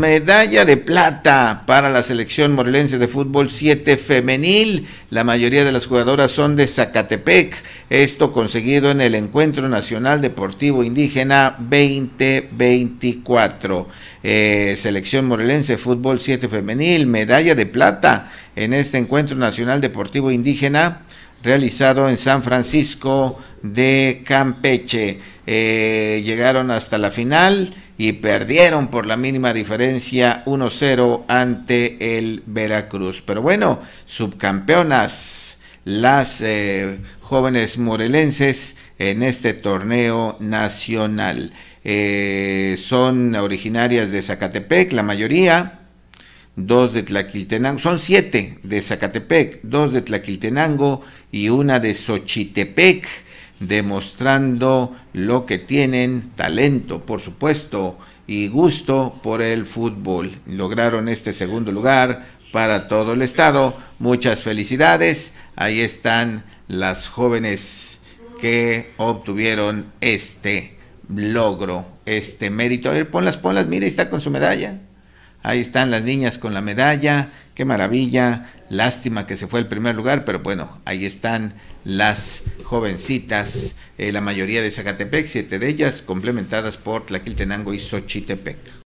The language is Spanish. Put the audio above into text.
Medalla de plata para la selección morelense de fútbol 7 femenil. La mayoría de las jugadoras son de Zacatepec. Esto conseguido en el Encuentro Nacional Deportivo Indígena 2024. Eh, selección morelense fútbol 7 femenil, medalla de plata en este Encuentro Nacional Deportivo Indígena realizado en San Francisco de Campeche. Eh, llegaron hasta la final y perdieron por la mínima diferencia 1-0 ante el Veracruz. Pero bueno, subcampeonas las eh, jóvenes morelenses en este torneo nacional. Eh, son originarias de Zacatepec, la mayoría, dos de Tlaquiltenango, son siete de Zacatepec, dos de Tlaquiltenango y una de Xochitepec, demostrando lo que tienen, talento, por supuesto, y gusto por el fútbol. Lograron este segundo lugar para todo el estado. Muchas felicidades. Ahí están las jóvenes que obtuvieron este logro, este mérito. A ver, ponlas, ponlas, mira, está con su medalla. Ahí están las niñas con la medalla. Qué maravilla. Lástima que se fue el primer lugar, pero bueno, ahí están las jovencitas, eh, la mayoría de Zacatepec, siete de ellas, complementadas por Tlaquiltenango y Xochitepec.